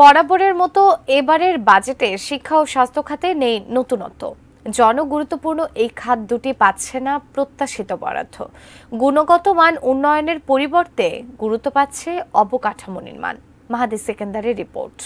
বরাবরের মতো এবারের বাজেটে শিক্ষা ও স্বাস্থ্য খাতে নেই নতুনত্ব জনগুরুত্বপূর্ণ এই খাত দুটি পাচ্ছে না প্রত্যাশিত বরাদ্দ গুণগত মান উন্নয়নের পরিবর্তে গুরুত্ব পাচ্ছে অবকাঠামো নির্মাণ মাহাদিস সেকেন্ডারি রিপোর্ট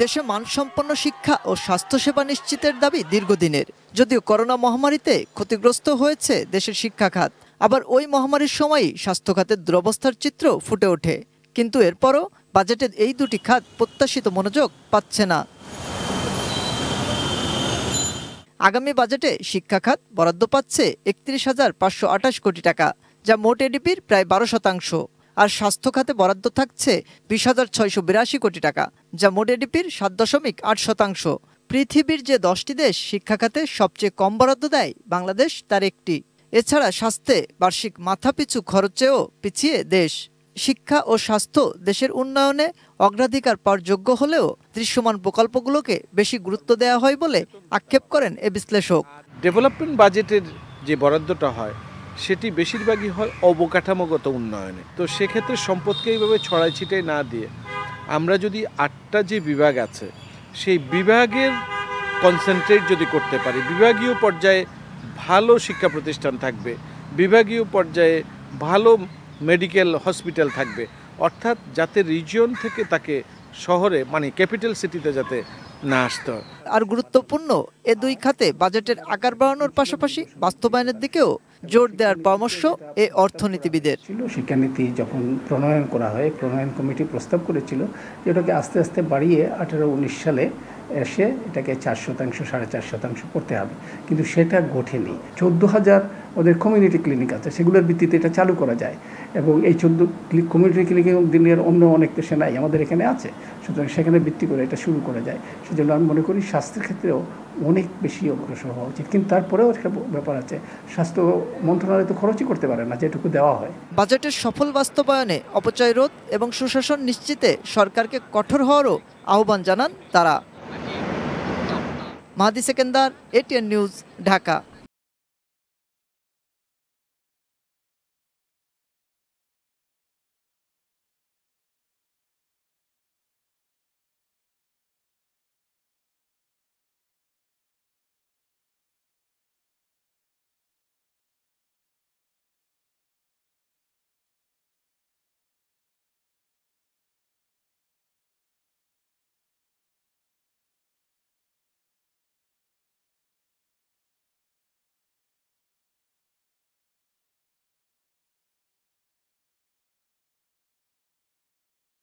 দেশে মানসম্পন্ন শিক্ষা ও স্বাস্থ্যসেবা নিশ্চিতের দাবি দীর্ঘদিনের যদিও করোনা মহামারীতে ক্ষতিগ্রস্ত হয়েছে দেশের শিক্ষা খাত আবার ওই মহামারীর সময়ই স্বাস্থ্য খাতের দুরবস্থার চিত্র ফুটে ওঠে কিন্তু এরপরও বাজেটের এই দুটি খাত প্রত্যাশিত মনোযোগ পাচ্ছে না আগামী বাজেটে শিক্ষা খাত বরাদ্দ পাচ্ছে একত্রিশ হাজার পাঁচশো আঠাশ কোটি টাকা যা মোট এডিপির প্রায় বারো শতাংশ আর স্বাস্থ্য খাতে বরাদ্দ থাকছে বিশ হাজার ছয়শো বিরাশি কোটি টাকা যা মোট এডিপির সাত দশমিক আট শতাংশ পৃথিবীর যে দশটি দেশ শিক্ষা খাতে সবচেয়ে কম বরাদ্দ দেয় বাংলাদেশ তার একটি এছাড়া স্বাস্থ্যে বার্ষিক মাথাপিছু খরচেও পিছিয়ে দেশ শিক্ষা ও স্বাস্থ্য দেশের উন্নয়নে অগ্রাধিকার পাওয়ার যোগ্য হলেও দৃশ্যমান প্রকল্পগুলোকে বেশি গুরুত্ব দেওয়া হয় বলে আক্ষেপ করেন এ বিশ্লেষক ডেভেলপমেন্ট বাজেটের যে বরাদ্দটা হয় সেটি বেশিরভাগই হয় অবকাঠামোগত উন্নয়নে তো সেক্ষেত্রে সম্পদকে এইভাবে ছড়াই ছিটাই না দিয়ে আমরা যদি আটটা যে বিভাগ আছে সেই বিভাগের কনসেন্ট্রেট যদি করতে পারি বিভাগীয় পর্যায়ে ভালো শিক্ষা প্রতিষ্ঠান থাকবে বিভাগীয় পর্যায়ে ভালো মেডিকেল হসপিটাল থাকবে অর্থাৎ যাতে রিজিয়ন থেকে তাকে শহরে মানে ক্যাপিটাল সিটিতে যাতে না আসতে হয় আর গুরুত্বপূর্ণ এ দুই খাতে বাজেটের আকার বাড়ানোর পাশাপাশি বাস্তবায়নের দিকেও জোর দেওয়ার পরামর্শ এ অর্থনীতিবিদের শিক্ষানীতি যখন প্রণয়ন করা হয় প্রণয়ন কমিটি প্রস্তাব করেছিল যেটাকে আস্তে আস্তে বাড়িয়ে আঠেরো উনিশ সালে এসে এটাকে চার শতাংশ সাড়ে চার শতাংশ করতে হবে কিন্তু সেটা ঘটেনি চোদ্দো হাজার ওদের কমিউনিটি ক্লিনিক আছে সেগুলোর ভিত্তিতে এটা চালু করা যায় এবং এই চোদ্দো কমিউনিটি ক্লিনিক দিনের অন্য অনেক দেশে নাই আমাদের এখানে আছে সুতরাং সেখানে ভিত্তি করে এটা শুরু করা যায় সেজন্য আমি মনে করি স্বাস্থ্যের ক্ষেত্রেও অনেক বেশি অগ্রসর হওয়া উচিত কিন্তু তারপরেও একটা ব্যাপার আছে স্বাস্থ্য মন্ত্রণালয় তো খরচই করতে পারে না যেটুকু দেওয়া হয় বাজেটের সফল বাস্তবায়নে অপচয় রোধ এবং সুশাসন নিশ্চিতে সরকারকে কঠোর হওয়ারও আহ্বান জানান তারা महादी सेकेंदार एटीएन न्यूज़ ढाका